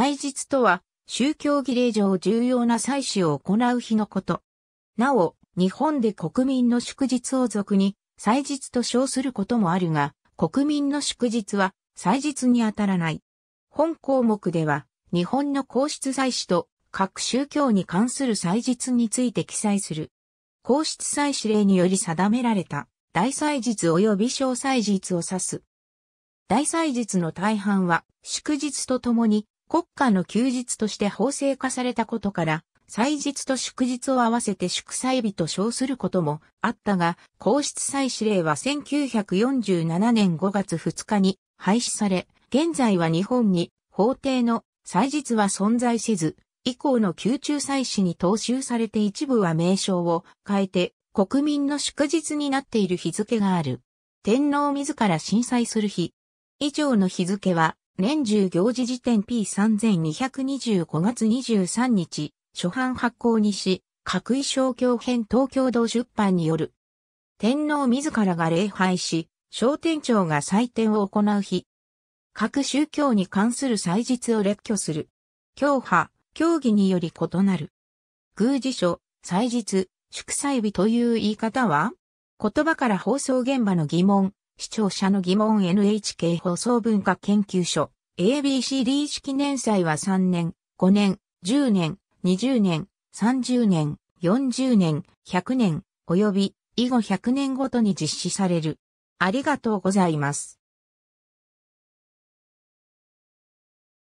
祭日とは、宗教儀礼上重要な祭祀を行う日のこと。なお、日本で国民の祝日を俗に、祭日と称することもあるが、国民の祝日は、祭日にあたらない。本項目では、日本の皇室祭祀と各宗教に関する祭日について記載する。皇室祭祀令により定められた大祭日及び小祭日を指す。大祭日の大半は祝日とともに国家の休日として法制化されたことから、祭日と祝日を合わせて祝祭日と称することもあったが、皇室祭祀令は1947年5月2日に廃止され、現在は日本に法廷の祭日は存在せず、以降の宮中祭祀に踏襲されて一部は名称を変えて国民の祝日になっている日付がある。天皇自ら震災する日。以上の日付は年中行事辞典 P3225 月23日、初版発行にし、各位装教編東京道出版による。天皇自らが礼拝し、商店長が祭典を行う日。各宗教に関する祭日を列挙する。教派、教義により異なる。宮司書、祭日、祝祭日という言い方は言葉から放送現場の疑問、視聴者の疑問 NHK 放送文化研究所 ABC リー式年祭は3年、5年、10年、20年、30年、40年、100年、及び以後100年ごとに実施される。ありがとうございます。